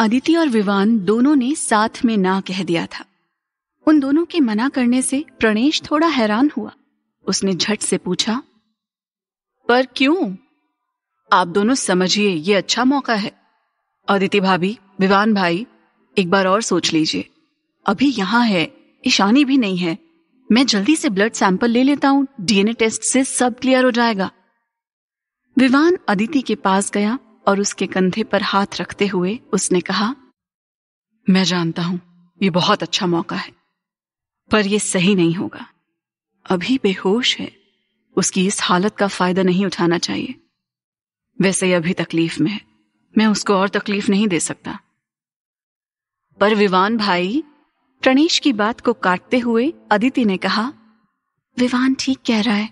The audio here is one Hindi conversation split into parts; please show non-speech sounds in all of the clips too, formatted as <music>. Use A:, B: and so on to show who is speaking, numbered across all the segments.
A: अदिति और विवान दोनों ने साथ में ना कह दिया था उन दोनों के मना करने से प्रणेश थोड़ा हैरान हुआ उसने झट से पूछा पर क्यों आप दोनों समझिए ये अच्छा मौका है अदिति भाभी विवान भाई एक बार और सोच लीजिए अभी यहां है ईशानी भी नहीं है मैं जल्दी से ब्लड सैंपल ले लेता हूं डीएनए टेस्ट से सब क्लियर हो जाएगा विवान अदिति के पास गया और उसके कंधे पर हाथ रखते हुए उसने कहा मैं जानता हूं ये बहुत अच्छा मौका है पर यह सही नहीं होगा अभी बेहोश है उसकी इस हालत का फायदा नहीं उठाना चाहिए वैसे ही अभी तकलीफ में है मैं उसको और तकलीफ नहीं दे सकता पर विवान भाई प्रणेश की बात को काटते हुए अदिति ने कहा विवान ठीक कह रहा है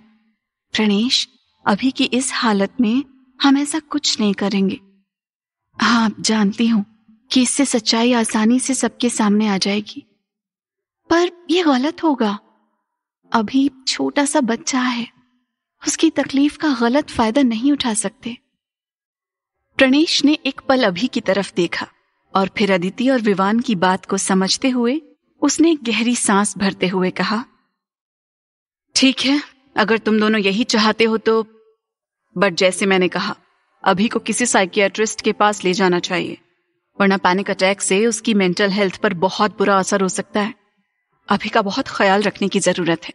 A: प्रणेश अभी की इस हालत में हम ऐसा कुछ नहीं करेंगे हाँ जानती हूं कि इससे सच्चाई आसानी से सबके सामने आ जाएगी पर यह गलत होगा अभी छोटा सा बच्चा है उसकी तकलीफ का गलत फायदा नहीं उठा सकते प्रणेश ने एक पल अभी की तरफ देखा और फिर अदिति और विवान की बात को समझते हुए उसने गहरी सांस भरते हुए कहा ठीक है अगर तुम दोनों यही चाहते हो तो बट जैसे मैंने कहा अभी को किसी साइकियाट्रिस्ट के पास ले जाना चाहिए वरना पैनिक अटैक से उसकी मेंटल हेल्थ पर बहुत बुरा असर हो सकता है अभी का बहुत ख्याल रखने की जरूरत है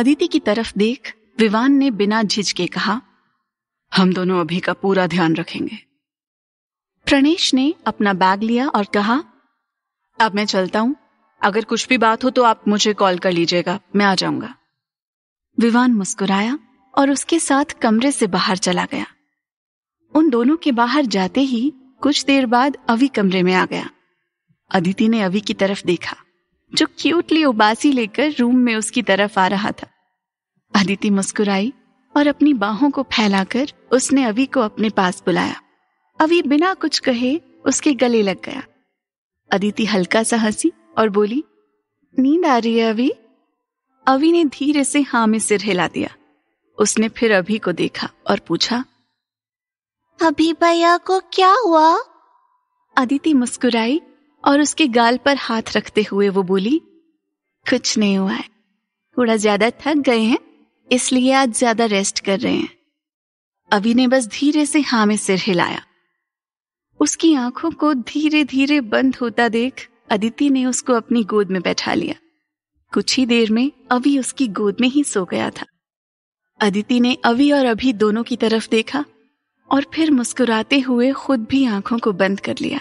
A: अदिति की तरफ देख विवान ने बिना झिझके कहा हम दोनों अभी का पूरा ध्यान रखेंगे प्रणेश ने अपना बैग लिया और कहा अब मैं चलता हूं अगर कुछ भी बात हो तो आप मुझे कॉल कर लीजिएगा मैं आ जाऊंगा विवान मुस्कुराया और उसके साथ कमरे से बाहर चला गया उन दोनों के बाहर जाते ही कुछ देर बाद अवि कमरे में आ गया अदिति ने अवि की तरफ देखा जो क्यूटली उबासी लेकर रूम में उसकी तरफ आ रहा था अदिति मुस्कुराई और अपनी बाहों को फैलाकर उसने अवि को अपने पास बुलाया अवि बिना कुछ कहे उसके गले लग गया अदिति हल्का सा हंसी और बोली नींद आ रही है अवि अवि ने धीरे से हाँ में सिर हिला दिया उसने फिर अभी को देखा और पूछा अभी भैया को क्या हुआ अदिति मुस्कुराई और उसके गाल पर हाथ रखते हुए वो बोली कुछ नहीं हुआ है थोड़ा ज्यादा थक गए हैं इसलिए आज ज्यादा रेस्ट कर रहे हैं अभी ने बस धीरे से हाँ में सिर हिलाया उसकी आंखों को धीरे धीरे बंद होता देख अदिति ने उसको अपनी गोद में बैठा लिया कुछ ही देर में अभी उसकी गोद में ही सो गया था अदिति ने अभी और अभी दोनों की तरफ देखा और फिर मुस्कुराते हुए खुद भी आंखों को बंद कर लिया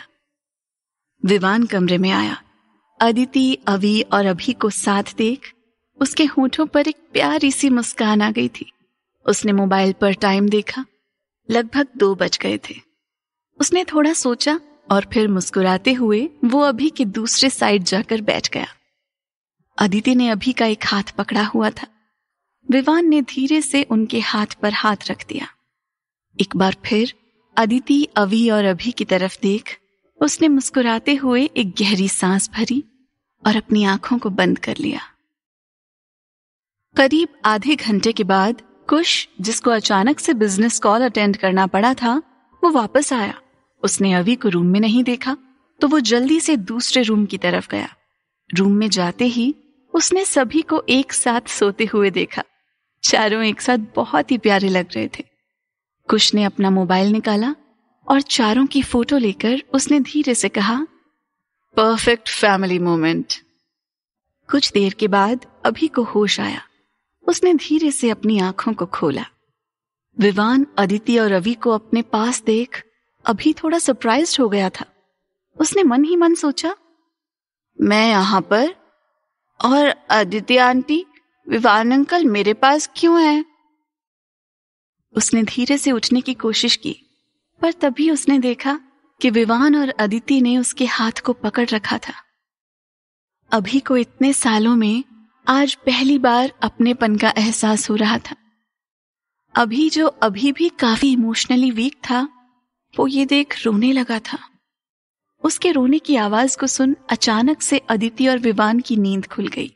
A: विवान कमरे में आया अदिति अभी और अभी को साथ देख उसके होठों पर एक प्यारी सी मुस्कान आ गई थी उसने मोबाइल पर टाइम देखा लगभग दो बज गए थे उसने थोड़ा सोचा और फिर मुस्कुराते हुए वो अभी के दूसरे साइड जाकर बैठ गया अदिति ने अभी का एक हाथ पकड़ा हुआ था विवान ने धीरे से उनके हाथ पर हाथ रख दिया एक बार फिर अदिति अवि और अभी की तरफ देख उसने मुस्कुराते हुए एक गहरी सांस भरी और अपनी आंखों को बंद कर लिया करीब आधे घंटे के बाद कुश जिसको अचानक से बिजनेस कॉल अटेंड करना पड़ा था वो वापस आया उसने अवि को रूम में नहीं देखा तो वो जल्दी से दूसरे रूम की तरफ गया रूम में जाते ही उसने सभी को एक साथ सोते हुए देखा चारों एक साथ बहुत ही प्यारे लग रहे थे कुश ने अपना मोबाइल निकाला और चारों की फोटो लेकर उसने धीरे से कहा परफेक्ट फैमिली मोमेंट कुछ देर के बाद अभी को होश आया उसने धीरे से अपनी आंखों को खोला विवान अदिति और रवि को अपने पास देख अभी थोड़ा सरप्राइज हो गया था उसने मन ही मन सोचा मैं यहां पर और अदिति आंटी विवान अंकल मेरे पास क्यों है उसने धीरे से उठने की कोशिश की पर तभी उसने देखा कि विवान और अदिति ने उसके हाथ को पकड़ रखा था अभी को इतने सालों में आज पहली बार अपनेपन का एहसास हो रहा था अभी जो अभी भी काफी इमोशनली वीक था वो ये देख रोने लगा था उसके रोने की आवाज को सुन अचानक से अदिति और विवान की नींद खुल गई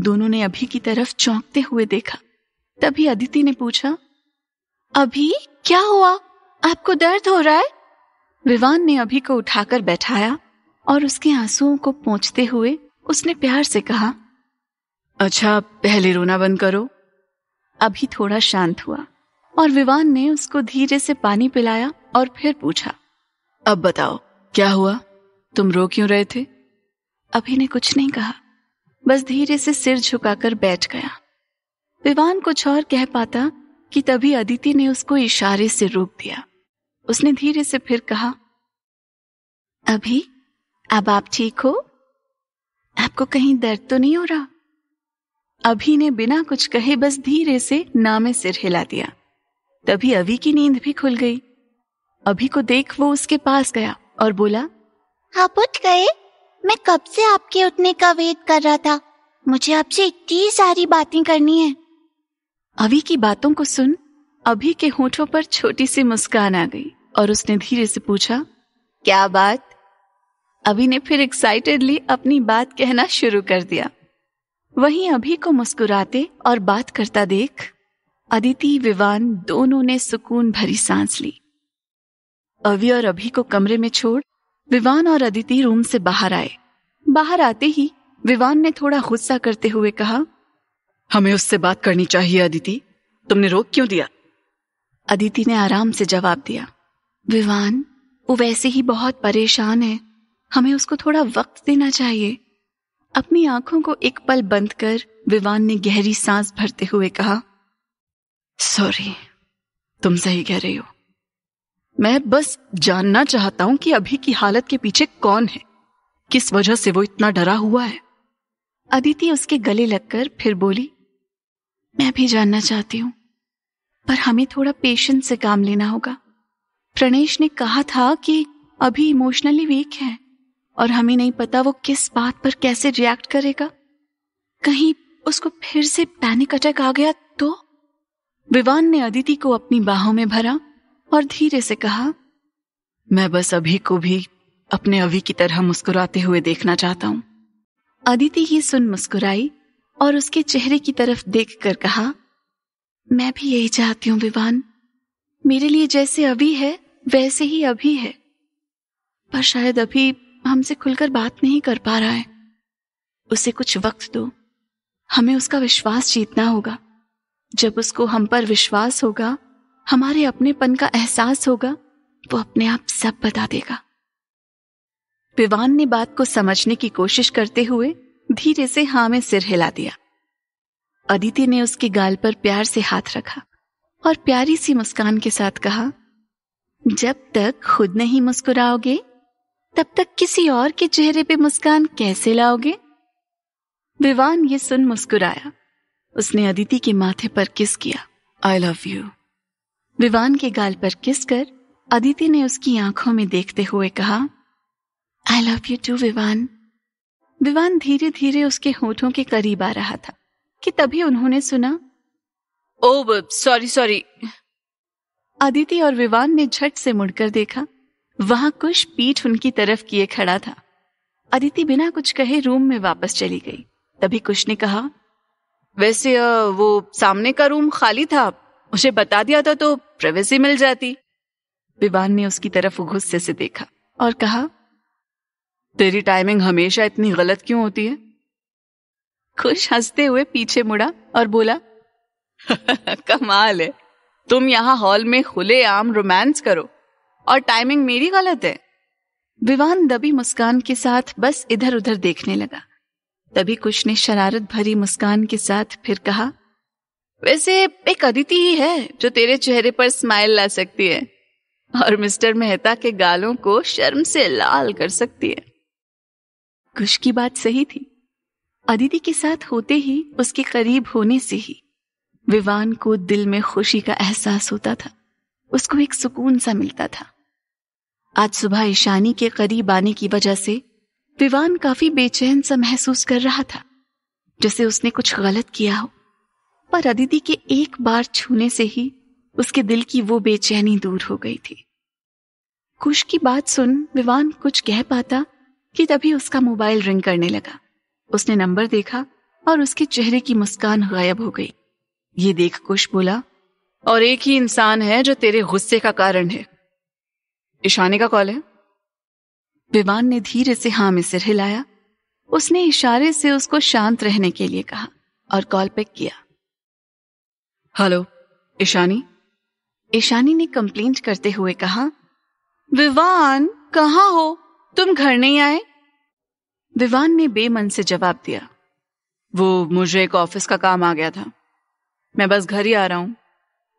A: दोनों ने अभी की तरफ चौंकते हुए देखा तभी अदिति ने पूछा अभी क्या हुआ आपको दर्द हो रहा है विवान ने अभी को उठाकर बैठाया और उसके आंसुओं को पहुंचते हुए उसने प्यार से कहा अच्छा पहले रोना बंद करो अभी थोड़ा शांत हुआ और विवान ने उसको धीरे से पानी पिलाया और फिर पूछा अब बताओ क्या हुआ तुम रो क्यों रहे थे अभी ने कुछ नहीं कहा बस धीरे से सिर झुकाकर बैठ गया विवान कुछ और कह पाता कि तभी अदिति ने उसको इशारे से रोक दिया उसने धीरे से फिर कहा अभी अब आप ठीक हो आपको कहीं दर्द तो नहीं हो रहा अभी ने बिना कुछ कहे बस धीरे से नामे सिर हिला दिया तभी अभी की नींद भी खुल गई अभी को देख वो उसके पास गया और बोला आप उठ गए मैं कब से आपके उठने का वेट कर रहा था मुझे आपसे इतनी सारी बातें करनी है अभी की बातों को सुन अभी के होठों पर छोटी सी मुस्कान आ गई और उसने धीरे से पूछा क्या बात अभी ने फिर एक्साइटेडली अपनी बात कहना शुरू कर दिया वहीं अभी को मुस्कुराते और बात करता देख अदिति विवान दोनों ने सुकून भरी सांस ली अभी और अभी को कमरे में छोड़ विवान और अदिति रूम से बाहर आए बाहर आते ही विवान ने थोड़ा गुस्सा करते हुए कहा हमें उससे बात करनी चाहिए अदिति तुमने रोक क्यों दिया अदिति ने आराम से जवाब दिया विवान वो वैसे ही बहुत परेशान है हमें उसको थोड़ा वक्त देना चाहिए अपनी आंखों को एक पल बंद कर विवान ने गहरी सांस भरते हुए कहा सॉरी तुम सही कह रही हो मैं बस जानना चाहता हूं कि अभी की हालत के पीछे कौन है किस वजह से वो इतना डरा हुआ है अदिति उसके गले लगकर फिर बोली मैं भी जानना चाहती हूं पर हमें थोड़ा पेशेंस से काम लेना होगा प्रणेश ने कहा था कि अभी इमोशनली वीक है और हमें नहीं पता वो किस बात पर कैसे रिएक्ट करेगा कहीं उसको फिर से पैनिक अटैक आ गया तो विवान ने अदिति को अपनी बाहों में भरा और धीरे से कहा मैं बस अभी को भी अपने अभी की तरह मुस्कुराते हुए देखना चाहता हूँ अदिति ये सुन मुस्कुराई और उसके चेहरे की तरफ देखकर कहा मैं भी यही चाहती हूँ विवान मेरे लिए जैसे अभी है वैसे ही अभी है पर शायद अभी हमसे खुलकर बात नहीं कर पा रहा है उसे कुछ वक्त दो हमें उसका विश्वास जीतना होगा जब उसको हम पर विश्वास होगा हमारे अपनेपन का एहसास होगा वो अपने आप सब बता देगा विवान ने बात को समझने की कोशिश करते हुए धीरे से हाँ में सिर हिला दिया अदिति ने उसके गाल पर प्यार से हाथ रखा और प्यारी सी मुस्कान के साथ कहा जब तक खुद नहीं मुस्कुराओगे तब तक किसी और के चेहरे पे मुस्कान कैसे लाओगे विवान ये सुन मुस्कुराया उसने अदिति के माथे पर किस किया आई लव यू विवान के गाल पर किस कर अदिति ने उसकी आंखों में देखते हुए कहा I love you too Vivaan Vivaan धीरे धीरे उसके होठों के करीब आ रहा था कि तभी उन्होंने सुना ओ सॉरी सॉरी अदिति और विवान ने झट से मुड़कर देखा वहां कुछ पीठ उनकी तरफ किए खड़ा था अदिति बिना कुछ कहे रूम में वापस चली गई तभी कुछ ने कहा वैसे वो सामने का रूम खाली था उसे बता दिया था तो प्राइवेसी मिल जाती विवान ने उसकी तरफ गुस्से से देखा और कहा तेरी टाइमिंग हमेशा इतनी गलत क्यों होती है खुश हंसते हुए पीछे मुड़ा और बोला <laughs> कमाल है तुम यहां हॉल में खुले आम रोमांस करो और टाइमिंग मेरी गलत है विवान दबी मुस्कान के साथ बस इधर उधर देखने लगा तभी कुछ ने शरारत भरी मुस्कान के साथ फिर कहा वैसे एक अदिति ही है जो तेरे चेहरे पर स्माइल ला सकती है और मिस्टर मेहता के गालों को शर्म से लाल कर सकती है कुश की बात सही थी अदिति के साथ होते ही उसके करीब होने से ही विवान को दिल में खुशी का एहसास होता था उसको एक सुकून सा मिलता था आज सुबह ईशानी के करीब आने की वजह से विवान काफी बेचैन सा महसूस कर रहा था जैसे उसने कुछ गलत किया हो पर अदिति के एक बार छूने से ही उसके दिल की वो बेचैनी दूर हो गई थी कुश की बात सुन विवान कुछ कह पाता कि तभी उसका मोबाइल रिंग करने लगा उसने नंबर देखा और उसके चेहरे की मुस्कान गायब हो गई ये देख कुश बोला और एक ही इंसान है जो तेरे गुस्से का कारण है इशाने का कॉल है विवान ने धीरे से हाँ में सिर हिलाया उसने इशारे से उसको शांत रहने के लिए कहा और कॉल पिक किया हेलो ईशानी ईशानी ने कंप्लेंट करते हुए कहा विवान कहाँ हो तुम घर नहीं आए विवान ने बेमन से जवाब दिया वो मुझे एक ऑफिस का काम आ गया था मैं बस घर ही आ रहा हूं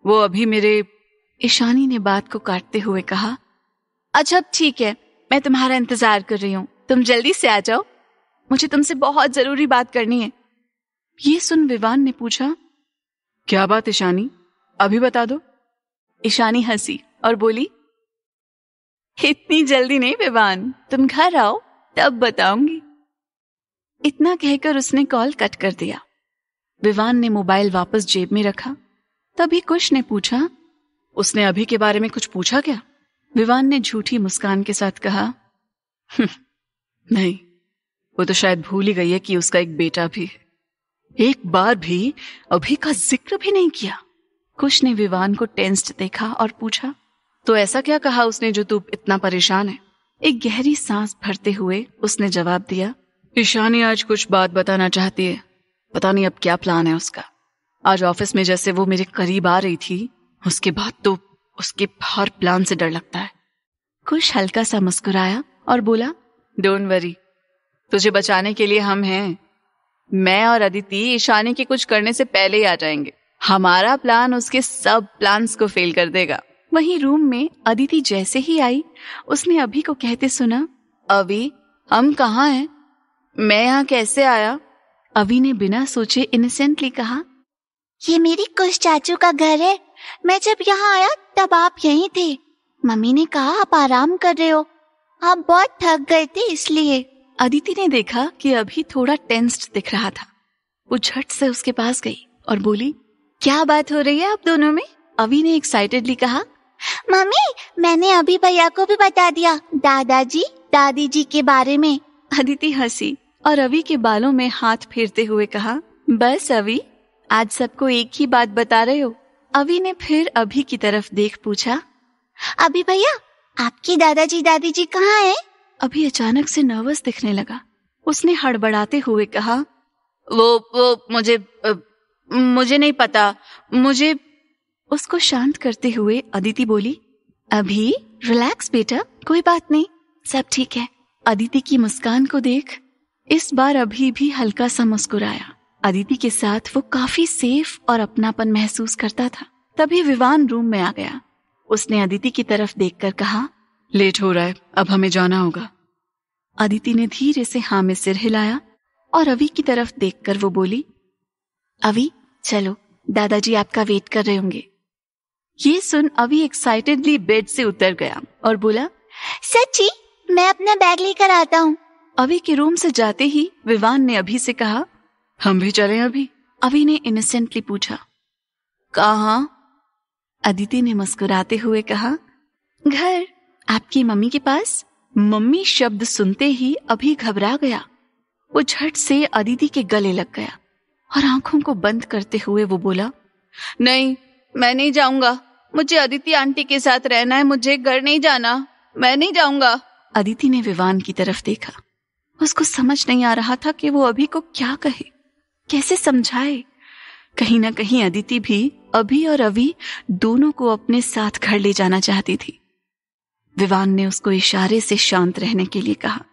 A: वो अभी मेरे ईशानी ने बात को काटते हुए कहा अच्छा ठीक है मैं तुम्हारा इंतजार कर रही हूं तुम जल्दी से आ जाओ मुझे तुमसे बहुत जरूरी बात करनी है ये सुन विवान ने पूछा क्या बात ईशानी अभी बता दो ईशानी हंसी और बोली इतनी जल्दी नहीं विवान तुम घर आओ तब बताऊंगी इतना कहकर उसने कॉल कट कर दिया विवान ने मोबाइल वापस जेब में रखा तभी कुश ने पूछा उसने अभी के बारे में कुछ पूछा क्या विवान ने झूठी मुस्कान के साथ कहा हम्म, नहीं वो तो शायद भूल ही गई है कि उसका एक बेटा भी है एक बार भी अभी का जिक्र भी नहीं किया कुश ने विवान को टेंस्ट देखा और पूछा तो ऐसा क्या कहा उसने जो तू इतना परेशान है एक गहरी सांस भरते हुए उसने जवाब दिया ईशानी आज कुछ बात बताना चाहती है पता नहीं अब क्या प्लान है उसका आज ऑफिस में जैसे वो मेरे करीब आ रही थी उसके बाद तो उसके हर प्लान से डर लगता है कुछ हल्का सा मुस्कुराया और बोला डोंट वरी तुझे बचाने के लिए हम हैं मैं और अदिति ईशानी के कुछ करने से पहले ही आ जाएंगे हमारा प्लान उसके सब प्लान्स को फेल कर देगा वहीं रूम में अदिति जैसे ही आई उसने अभी को कहते सुना अभी हम कहाँ हैं मैं यहाँ कैसे आया अभी ने बिना सोचे इनसेंटली कहा ये मेरी कुछ चाचू का घर है मैं जब यहाँ आया तब आप यहीं थे मम्मी ने कहा आप आराम कर रहे हो आप बहुत थक गए थे इसलिए अदिति ने देखा कि अभी थोड़ा टेंस्ड दिख रहा था वो झट से उसके पास गई और बोली क्या बात हो रही है आप दोनों में अवि ने एक्साइटेडली कहा मम्मी मैंने अभी भैया को भी बता दिया दादाजी दादी जी के बारे में अदिति हंसी और अवि के बालों में हाथ फेरते हुए कहा बस अवि आज सबको एक ही बात बता रहे हो अवि ने फिर अभी की तरफ देख पूछा अभी भैया आपकी दादाजी दादी जी कहाँ है अभी अचानक से नर्वस दिखने लगा उसने हड़बड़ाते हुए कहा वो वो मुझे मुझे नहीं पता मुझे उसको शांत करते हुए अदिति बोली अभी रिलैक्स बेटा कोई बात नहीं सब ठीक है अदिति की मुस्कान को देख इस बार अभी भी हल्का सा मुस्कुराया अदिति के साथ वो काफी सेफ और अपनापन महसूस करता था तभी विवान रूम में आ गया उसने अदिति की तरफ देखकर कहा लेट हो रहा है अब हमें जाना होगा अदिति ने धीरे से हाँ में सिर हिलाया और अवि की तरफ देखकर वो बोली अवि चलो दादाजी आपका वेट कर रहे होंगे ये सुन अवि एक्साइटेडली बेड से उतर गया और बोला सची मैं अपना बैग लेकर आता हूँ अभी के रूम से जाते ही विवान ने अभी से कहा हम भी चले अभी अभी ने इनोसेंटली पूछा कहा अदिति ने मुस्कुराते हुए कहा घर आपकी मम्मी के पास मम्मी शब्द सुनते ही अभी घबरा गया वो झट से अदिति के गले लग गया और आंखों को बंद करते हुए वो बोला नहीं मैं नहीं जाऊंगा मुझे अदिति आंटी के साथ रहना है मुझे घर नहीं जाना मैं नहीं जाऊंगा अदिति ने विवान की तरफ देखा उसको समझ नहीं आ रहा था कि वो अभी को क्या कहे कैसे समझाए कहीं ना कहीं अदिति भी अभी और अभी दोनों को अपने साथ घर ले जाना चाहती थी विवान ने उसको इशारे से शांत रहने के लिए कहा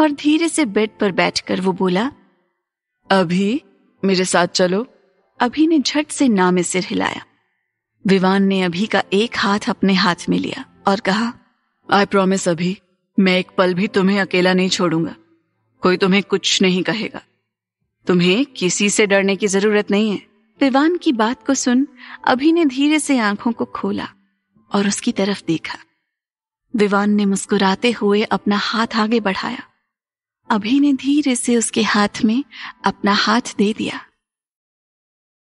A: और धीरे से बेड पर बैठकर वो बोला अभी मेरे साथ चलो अभी ने झट से ना में सिर हिलाया विवान ने अभी का एक हाथ अपने हाथ में लिया और कहा आई प्रॉमिस अभी मैं एक पल भी तुम्हें अकेला नहीं छोड़ूंगा कोई तुम्हें कुछ नहीं कहेगा तुम्हें किसी से डरने की जरूरत नहीं है विवान की बात को सुन अभी ने धीरे से आंखों को खोला और उसकी तरफ देखा विवान ने मुस्कुराते हुए अपना हाथ आगे बढ़ाया अभी ने धीरे से उसके हाथ में अपना हाथ दे दिया